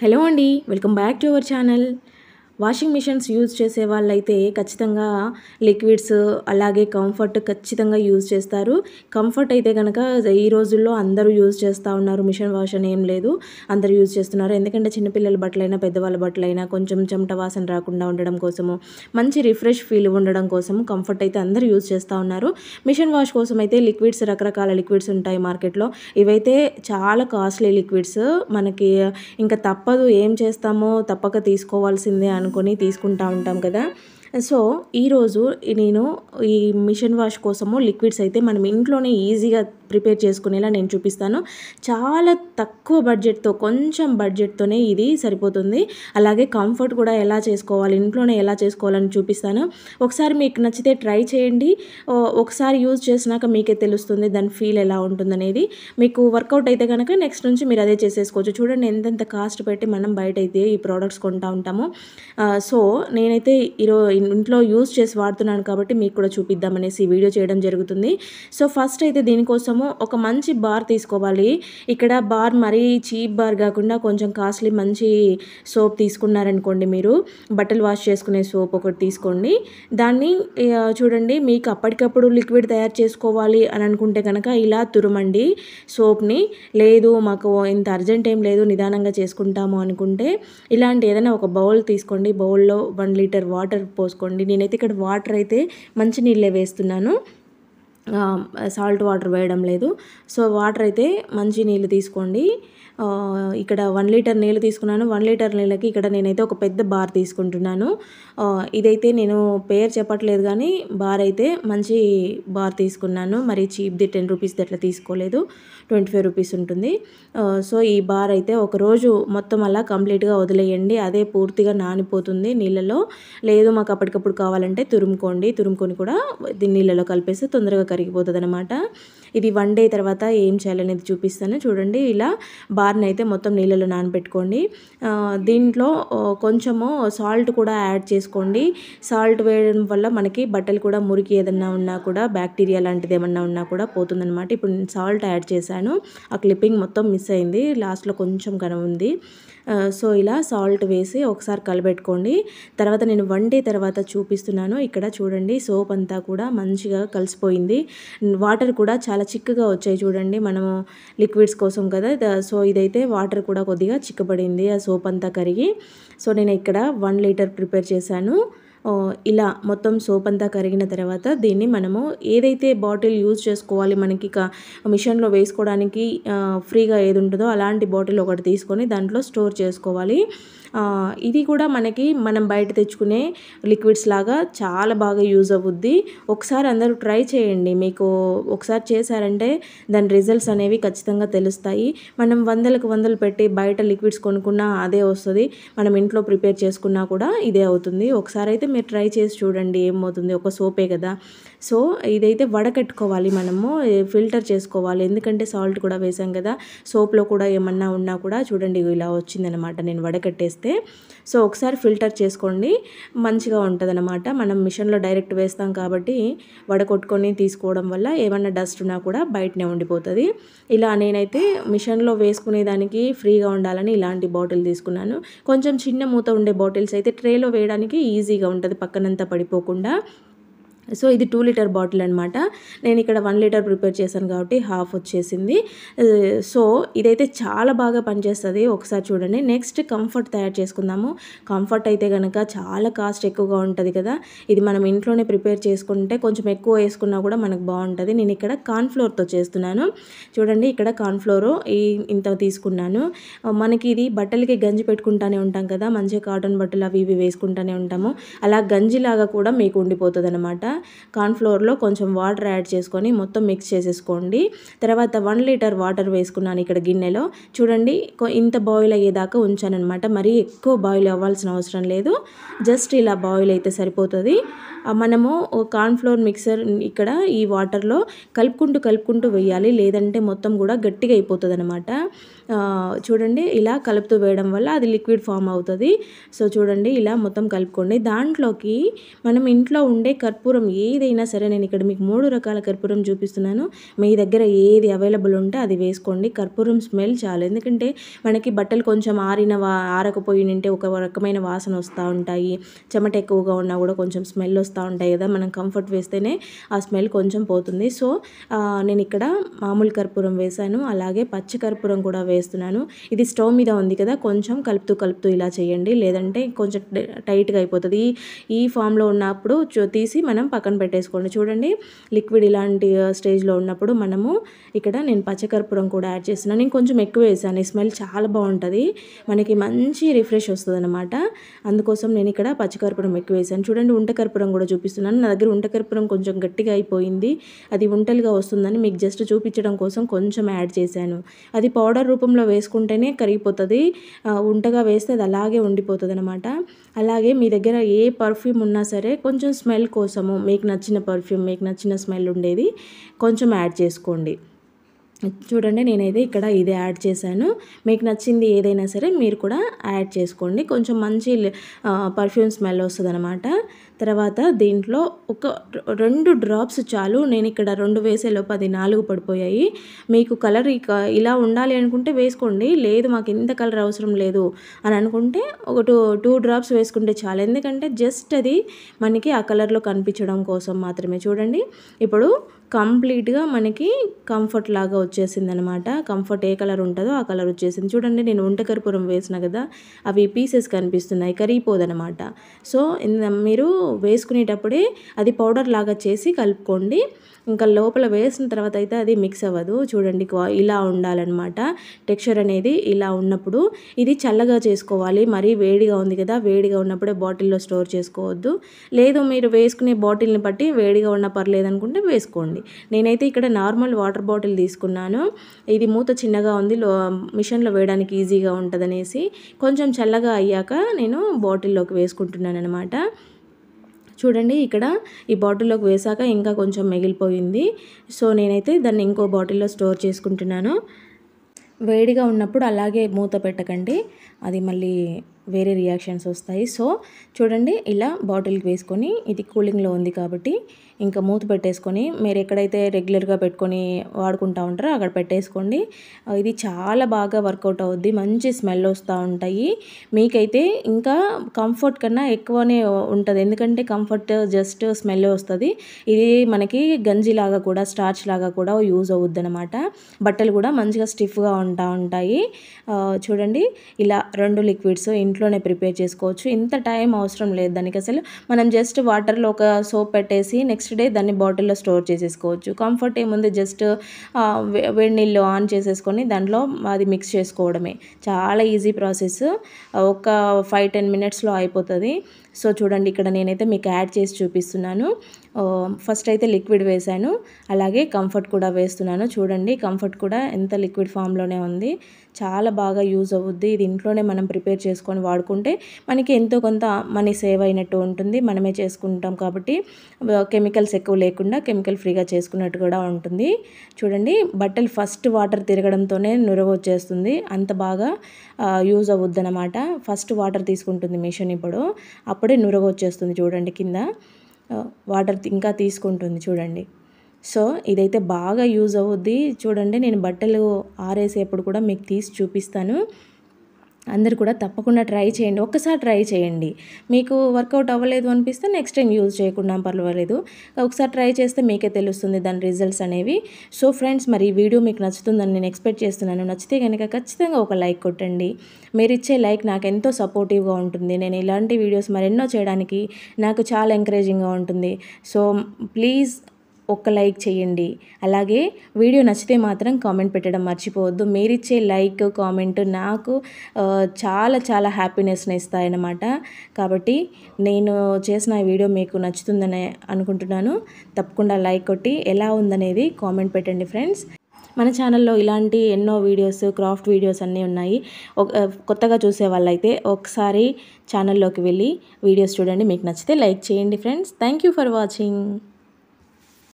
hello అండి welcome back to our channel washing machines use చేసే వాళ్ళైతే ఖచ్చితంగా లిక్విడ్స్ అలాగే కంఫర్ట్ ఖచ్చితంగా యూజ్ చేస్తారు కంఫర్ట్ అయితే కనుక ఈ రోజుల్లో అందరూ యూజ్ చేస్తూ ఉన్నారు మిషన్ వాష్ అని ఏం లేదు అందరూ యూజ్ చేస్తున్నారు ఎందుకంటే చిన్నపిల్లల బట్టలైనా పెద్దవాళ్ళ బట్టలైనా కొంచెం చెమట వాసన రాకుండా ఉండడం కోసము మంచి రిఫ్రెష్ ఫీల్ ఉండడం కోసం కంఫర్ట్ అయితే అందరూ యూజ్ చేస్తూ ఉన్నారు మిషన్ వాష్ కోసం అయితే లిక్విడ్స్ రకరకాల లిక్విడ్స్ ఉంటాయి మార్కెట్లో ఇవైతే చాలా కాస్ట్లీ లిక్విడ్స్ మనకి ఇంకా తప్పదు ఏం చేస్తామో తప్పక తీసుకోవాల్సిందే అని అనుకొని తీసుకుంటా ఉంటాం కదా సో ఈరోజు నేను ఈ మిషన్ వాష్ కోసము లిక్విడ్స్ అయితే మనం ఇంట్లోనే ఈజీగా ప్రిపేర్ చేసుకునేలా నేను చూపిస్తాను చాలా తక్కువ బడ్జెట్తో కొంచెం బడ్జెట్తోనే ఇది సరిపోతుంది అలాగే కంఫర్ట్ కూడా ఎలా చేసుకోవాలి ఇంట్లోనే ఎలా చేసుకోవాలని చూపిస్తాను ఒకసారి మీకు నచ్చితే ట్రై చేయండి ఒకసారి యూజ్ చేసినాక మీకే తెలుస్తుంది దాని ఫీల్ ఎలా ఉంటుందనేది మీకు వర్కౌట్ అయితే కనుక నెక్స్ట్ నుంచి మీరు అదే చేసేసుకోవచ్చు చూడండి ఎంతెంత కాస్ట్ పెట్టి మనం బయట అయితే ఈ ప్రోడక్ట్స్ కొంటా ఉంటాము సో నేనైతే ఈరో ఇంట్లో యూజ్ చేసి వాడుతున్నాను కాబట్టి మీకు కూడా చూపిద్దామనేసి వీడియో చేయడం జరుగుతుంది సో ఫస్ట్ అయితే దీనికోసము ఏమో ఒక మంచి బార్ తీసుకోవాలి ఇక్కడ బార్ మరీ చీప్ బార్ కాకుండా కొంచెం కాస్ట్లీ మంచి సోప్ తీసుకున్నారనుకోండి మీరు బట్టలు వాష్ చేసుకునే సోప్ ఒకటి తీసుకోండి దాన్ని చూడండి మీకు అప్పటికప్పుడు లిక్విడ్ తయారు చేసుకోవాలి అని అనుకుంటే కనుక ఇలా తురమండి సోప్ని లేదు మాకు ఇంత అర్జెంట్ ఏం లేదు నిదానంగా చేసుకుంటాము అనుకుంటే ఇలాంటి ఏదైనా ఒక బౌల్ తీసుకోండి బౌల్లో వన్ లీటర్ వాటర్ పోసుకోండి నేనైతే ఇక్కడ వాటర్ అయితే మంచి నీళ్ళే వేస్తున్నాను సాల్ట్ వాటర్ వేయడం లేదు సో వాటర్ అయితే మంచి నీళ్ళు తీసుకోండి ఇక్కడ వన్ లీటర్ నీళ్ళు తీసుకున్నాను వన్ లీటర్ నీళ్ళకి ఇక్కడ నేనైతే ఒక పెద్ద బార్ తీసుకుంటున్నాను ఇదైతే నేను పేరు చెప్పట్లేదు కానీ బార్ అయితే మంచి బార్ తీసుకున్నాను మరి చీప్ది టెన్ రూపీస్ది అట్లా తీసుకోలేదు ట్వంటీ ఫైవ్ రూపీస్ ఉంటుంది సో ఈ బార్ అయితే ఒకరోజు మొత్తం అలా కంప్లీట్గా వదిలేయండి అదే పూర్తిగా నానిపోతుంది నీళ్ళలో లేదు మాకు అప్పటికప్పుడు కావాలంటే తురుముకోండి తురుముకొని కూడా నీళ్ళలో కలిపేస్తే తొందరగా కరిగిపోతుంది ఇది వన్ డే తర్వాత ఏం చేయాలనేది చూపిస్తాను చూడండి ఇలా వారిని అయితే మొత్తం నీళ్ళలో నానబెట్టుకోండి దీంట్లో కొంచెము సాల్ట్ కూడా యాడ్ చేసుకోండి సాల్ట్ వేయడం వల్ల మనకి బట్టలు కూడా మురికి ఏదన్నా ఉన్నా కూడా బ్యాక్టీరియా లాంటిది ఏమన్నా ఉన్నా కూడా పోతుందన్నమాట ఇప్పుడు నేను సాల్ట్ యాడ్ చేశాను ఆ క్లిప్పింగ్ మొత్తం మిస్ అయింది లాస్ట్లో కొంచెం కనుంది ఉంది సో ఇలా సాల్ట్ వేసి ఒకసారి కలిపెట్టుకోండి తర్వాత నేను వన్ డే తర్వాత చూపిస్తున్నాను ఇక్కడ చూడండి సోప్ అంతా కూడా మంచిగా కలిసిపోయింది వాటర్ కూడా చాలా చిక్కగా వచ్చాయి చూడండి మనము లిక్విడ్స్ కోసం కదా సో ఇదైతే వాటర్ కూడా కొద్దిగా చిక్కబడింది ఆ సోప్ అంతా కరిగి సో నేను ఇక్కడ వన్ లీటర్ ప్రిపేర్ చేశాను ఇలా మొత్తం సోప్ అంతా కరిగిన తర్వాత దీన్ని మనము ఏదైతే బాటిల్ యూజ్ చేసుకోవాలి మనకి మిషన్లో వేసుకోవడానికి ఫ్రీగా ఏది ఉంటుందో అలాంటి బాటిల్ ఒకటి తీసుకొని దాంట్లో స్టోర్ చేసుకోవాలి ఇది కూడా మనకి మనం బయట తెచ్చుకునే లిక్విడ్స్ లాగా చాలా బాగా యూజ్ అవుద్ది ఒకసారి అందరూ ట్రై చేయండి మీకు ఒకసారి చేశారంటే దాని రిజల్ట్స్ అనేవి ఖచ్చితంగా తెలుస్తాయి మనం వందలకు వందలు పెట్టి బయట లిక్విడ్స్ కొనుక్కున్నా అదే వస్తుంది మనం ఇంట్లో ప్రిపేర్ చేసుకున్నా కూడా ఇదే అవుతుంది ఒకసారి అయితే మీరు ట్రై చేసి చూడండి ఏమవుతుంది ఒక సోపే కదా సో ఇదైతే వడకట్టుకోవాలి మనము ఫిల్టర్ చేసుకోవాలి ఎందుకంటే సాల్ట్ కూడా వేసాం కదా సోప్లో కూడా ఏమన్నా ఉన్నా కూడా చూడండి ఇలా వచ్చిందనమాట నేను వడకట్టేస్తే సో ఒకసారి ఫిల్టర్ చేసుకోండి మంచిగా ఉంటుందన్నమాట మనం మిషన్లో డైరెక్ట్ వేస్తాం కాబట్టి వడకొట్టుకొని తీసుకోవడం వల్ల ఏమన్నా డస్ట్ ఉన్నా కూడా బయటనే ఉండిపోతుంది ఇలా నేనైతే మిషన్లో వేసుకునే దానికి ఫ్రీగా ఉండాలని ఇలాంటి బాటిల్ తీసుకున్నాను కొంచెం చిన్న మూత ఉండే బాటిల్స్ అయితే ట్రేలో వేయడానికి ఈజీగా ఉంటుంది ఉంటుంది పక్కనంతా పడిపోకుండా సో ఇది టూ లీటర్ బాటిల్ అనమాట నేను ఇక్కడ వన్ లీటర్ ప్రిపేర్ చేశాను కాబట్టి హాఫ్ వచ్చేసింది uh, సో ఇదైతే చాలా బాగా పనిచేస్తుంది ఒకసారి చూడండి నెక్స్ట్ కంఫర్ట్ తయారు చేసుకుందాము కంఫర్ట్ అయితే కనుక చాలా కాస్ట్ ఎక్కువగా ఉంటుంది కదా ఇది మనం ఇంట్లోనే ప్రిపేర్ చేసుకుంటే కొంచెం ఎక్కువ వేసుకున్నా కూడా మనకు బాగుంటుంది నేను ఇక్కడ కార్న్ఫ్లోర్తో చేస్తున్నాను చూడండి ఇక్కడ కార్న్ఫ్లోరు ఈ ఇంత తీసుకున్నాను uh, మనకి ఇది బట్టలకి గంజి పెట్టుకుంటానే ఉంటాం కదా మంచిగా కాటన్ బట్టలు అవి ఇవి వేసుకుంటానే ఉంటాము అలా గంజిలాగా కూడా మీకు ఉండిపోతుంది అనమాట కార్న్ఫ్లోర్లో కొంచెం వాటర్ యాడ్ చేసుకొని మొత్తం మిక్స్ చేసేసుకోండి తర్వాత వన్ లీటర్ వాటర్ వేసుకున్నాను ఇక్కడ గిన్నెలో చూడండి ఇంత బాయిల్ అయ్యేదాకా అనమాట మరీ ఎక్కువ బాయిల్ అవ్వాల్సిన అవసరం లేదు జస్ట్ ఇలా బాయిల్ అయితే సరిపోతుంది మనము కార్న్ఫ్లోర్ మిక్సర్ ఇక్కడ ఈ వాటర్లో కలుపుకుంటూ కలుపుకుంటూ వేయాలి లేదంటే మొత్తం కూడా గట్టిగా అయిపోతుంది అనమాట చూడండి ఇలా కలుపుతూ వేయడం వల్ల అది లిక్విడ్ ఫామ్ అవుతుంది సో చూడండి ఇలా మొత్తం కలుపుకోండి దాంట్లోకి మనం ఇంట్లో ఉండే కర్పూరం కర్పూరం ఏదైనా సరే నేను ఇక్కడ మీకు మూడు రకాల కర్పూరం చూపిస్తున్నాను మీ దగ్గర ఏది అవైలబుల్ ఉంటే అది వేసుకోండి కర్పూరం స్మెల్ చాలు ఎందుకంటే మనకి బట్టలు కొంచెం ఆరిన ఆరకపోయి ఆరకపోయినంటే ఒక రకమైన వాసన వస్తూ ఉంటాయి చెమట ఎక్కువగా ఉన్నా కూడా కొంచెం స్మెల్ వస్తూ ఉంటాయి కదా మనం కంఫర్ట్ వేస్తేనే ఆ స్మెల్ కొంచెం పోతుంది సో నేను ఇక్కడ మామూలు కర్పూరం వేశాను అలాగే పచ్చి కర్పూరం కూడా వేస్తున్నాను ఇది స్టవ్ మీద ఉంది కదా కొంచెం కలుపుతూ కలుపుతూ ఇలా చేయండి లేదంటే కొంచెం టైట్గా అయిపోతుంది ఈ ఫామ్లో ఉన్నప్పుడు తీసి మనం పక్కన పెట్టేసుకోండి చూడండి లిక్విడ్ ఇలాంటి స్టేజ్లో ఉన్నప్పుడు మనము ఇక్కడ నేను పచ్చకర్పూరం కూడా యాడ్ చేస్తున్నాను నేను కొంచెం ఎక్కువ వేసాను ఈ స్మెల్ చాలా బాగుంటుంది మనకి మంచి రిఫ్రెష్ వస్తుంది అనమాట అందుకోసం నేను ఇక్కడ పచ్చకర్పూరం ఎక్కువ వేసాను చూడండి ఉంటకర్పూరం కూడా చూపిస్తున్నాను నా దగ్గర ఉంటకర్పూరం కొంచెం గట్టిగా అయిపోయింది అది ఉంటలుగా వస్తుందని మీకు జస్ట్ చూపించడం కోసం కొంచెం యాడ్ చేశాను అది పౌడర్ రూపంలో వేసుకుంటేనే కరిగిపోతుంది ఉంటగా వేస్తే అది అలాగే ఉండిపోతుంది అనమాట అలాగే మీ దగ్గర ఏ పర్ఫ్యూమ్ ఉన్నా సరే కొంచెం స్మెల్ కోసము మీకు నచ్చిన పర్ఫ్యూమ్ మీకు నచ్చిన స్మెల్ ఉండేది కొంచెం యాడ్ చేసుకోండి చూడండి నేనైతే ఇక్కడ ఇదే యాడ్ చేశాను మీకు నచ్చింది ఏదైనా సరే మీరు కూడా యాడ్ చేసుకోండి కొంచెం మంచి పర్ఫ్యూమ్ స్మెల్ వస్తుంది తర్వాత దీంట్లో ఒక రెండు డ్రాప్స్ చాలు నేను ఇక్కడ రెండు వేసేలోపు అది నాలుగు పడిపోయాయి మీకు కలర్ ఇలా ఉండాలి అనుకుంటే వేసుకోండి లేదు మాకు ఇంత కలర్ అవసరం లేదు అని అనుకుంటే ఒక టూ టూ డ్రాప్స్ వేసుకుంటే చాలు ఎందుకంటే జస్ట్ అది మనకి ఆ కలర్లో కనిపించడం కోసం మాత్రమే చూడండి ఇప్పుడు కంప్లీట్గా మనకి కంఫర్ట్ లాగా వచ్చేసింది అనమాట కంఫర్ట్ ఏ కలర్ ఉంటుందో ఆ కలర్ వచ్చేసింది చూడండి నేను వంటకర్పూరం వేసిన కదా అవి పీసెస్ కనిపిస్తున్నాయి కరిగిపోదనమాట సో మీరు వేసుకునేటప్పుడే అది పౌడర్ లాగా చేసి కలుపుకోండి ఇంకా లోపల వేసిన తర్వాత అయితే అది మిక్స్ అవ్వదు చూడండి ఇలా ఉండాలన్నమాట టెక్స్చర్ అనేది ఇలా ఉన్నప్పుడు ఇది చల్లగా చేసుకోవాలి మరీ వేడిగా ఉంది కదా వేడిగా ఉన్నప్పుడే బాటిల్లో స్టోర్ చేసుకోవద్దు లేదు మీరు వేసుకునే బాటిల్ని బట్టి వేడిగా ఉన్న పర్లేదు అనుకుంటే వేసుకోండి నేనైతే ఇక్కడ నార్మల్ వాటర్ బాటిల్ తీసుకున్నాను తీసుకున్నాను ఇది మూత చిన్నగా ఉంది లో మిషన్లో వేయడానికి ఈజీగా ఉంటుందనేసి కొంచెం చల్లగా అయ్యాక నేను బాటిల్లోకి వేసుకుంటున్నాను అనమాట చూడండి ఇక్కడ ఈ బాటిల్లోకి వేసాక ఇంకా కొంచెం మిగిలిపోయింది సో నేనైతే దాన్ని ఇంకో బాటిల్లో స్టోర్ చేసుకుంటున్నాను వేడిగా ఉన్నప్పుడు అలాగే మూత పెట్టకండి అది మళ్ళీ వేరే రియాక్షన్స్ వస్తాయి సో చూడండి ఇలా బాటిల్కి వేసుకొని ఇది కూలింగ్లో ఉంది కాబట్టి ఇంకా మూత పెట్టేసుకొని మీరు ఎక్కడైతే రెగ్యులర్గా పెట్టుకొని వాడుకుంటూ ఉంటారో అక్కడ పెట్టేసుకోండి ఇది చాలా బాగా వర్కౌట్ అవుద్ది మంచి స్మెల్ వస్తూ ఉంటాయి మీకైతే ఇంకా కంఫర్ట్ కన్నా ఎక్కువనే ఉంటుంది ఎందుకంటే కంఫర్ట్ జస్ట్ స్మెల్ వస్తుంది ఇది మనకి గంజిలాగా కూడా స్టార్చ్ లాగా కూడా యూజ్ అవుద్ది అనమాట బట్టలు కూడా మంచిగా స్టిఫ్గా ఉంటా ఉంటాయి చూడండి ఇలా రెండు లిక్విడ్స్ ఇన్ ఇంట్లోనే ప్రిపేర్ చేసుకోవచ్చు ఇంత టైం అవసరం లేదు దానికి అసలు మనం జస్ట్ వాటర్లో ఒక సోప్ పెట్టేసి నెక్స్ట్ డే దాన్ని బాటిల్లో స్టోర్ చేసేసుకోవచ్చు కంఫర్ట్ ఏముంది జస్ట్ వేడి నీళ్ళు ఆన్ చేసేసుకొని దాంట్లో అది మిక్స్ చేసుకోవడమే చాలా ఈజీ ప్రాసెస్ ఒక ఫైవ్ టెన్ మినిట్స్లో అయిపోతుంది సో చూడండి ఇక్కడ నేనైతే మీకు యాడ్ చేసి చూపిస్తున్నాను ఫస్ట్ అయితే లిక్విడ్ వేశాను అలాగే కంఫర్ట్ కూడా వేస్తున్నాను చూడండి కంఫర్ట్ కూడా ఎంత లిక్విడ్ ఫామ్లోనే ఉంది చాలా బాగా యూజ్ అవుద్ది ఇది ఇంట్లోనే మనం ప్రిపేర్ చేసుకొని వాడుకుంటే మనకి ఎంతో కొంత మనీ సేవ్ అయినట్టు ఉంటుంది మనమే చేసుకుంటాం కాబట్టి కెమికల్స్ ఎక్కువ లేకుండా కెమికల్ ఫ్రీగా చేసుకున్నట్టు కూడా ఉంటుంది చూడండి బట్టలు ఫస్ట్ వాటర్ తిరగడంతోనే నురవ వచ్చేస్తుంది అంత బాగా యూజ్ అవుద్ది ఫస్ట్ వాటర్ తీసుకుంటుంది మిషన్ ఇప్పుడు అప్పుడు అప్పుడే నురగ వచ్చేస్తుంది చూడండి కింద వాటర్ ఇంకా తీసుకుంటుంది చూడండి సో ఇదైతే బాగా యూజ్ అవుద్ది చూడండి నేను బట్టలు ఆరేసేప్పుడు కూడా మీకు తీసి చూపిస్తాను అందరు కూడా తప్పకుండా ట్రై చేయండి ఒక్కసారి ట్రై చేయండి మీకు వర్కౌట్ అవ్వలేదు అనిపిస్తే నెక్స్ట్ టైం యూజ్ చేయకుండా పర్వాలేదు ఒకసారి ట్రై చేస్తే మీకే తెలుస్తుంది దాని రిజల్ట్స్ అనేవి సో ఫ్రెండ్స్ మరి ఈ వీడియో మీకు నచ్చుతుందని నేను ఎక్స్పెక్ట్ చేస్తున్నాను నచ్చితే కనుక ఖచ్చితంగా ఒక లైక్ కొట్టండి మీరు ఇచ్చే లైక్ నాకు ఎంతో సపోర్టివ్గా ఉంటుంది నేను ఇలాంటి వీడియోస్ మరెన్నో చేయడానికి నాకు చాలా ఎంకరేజింగ్గా ఉంటుంది సో ప్లీజ్ ఒక్క లైక్ చేయండి అలాగే వీడియో నచ్చితే మాత్రం కామెంట్ పెట్టడం మర్చిపోవద్దు మీరిచ్చే లైక్ కామెంట్ నాకు చాలా చాలా హ్యాపీనెస్ని ఇస్తాయన్నమాట కాబట్టి నేను చేసిన వీడియో మీకు నచ్చుతుందని అనుకుంటున్నాను తప్పకుండా లైక్ కొట్టి ఎలా ఉందనేది కామెంట్ పెట్టండి ఫ్రెండ్స్ మన ఛానల్లో ఇలాంటి ఎన్నో వీడియోస్ క్రాఫ్ట్ వీడియోస్ అన్నీ ఉన్నాయి కొత్తగా చూసే వాళ్ళైతే ఒకసారి ఛానల్లోకి వెళ్ళి వీడియోస్ చూడండి మీకు నచ్చితే లైక్ చేయండి ఫ్రెండ్స్ థ్యాంక్ ఫర్ వాచింగ్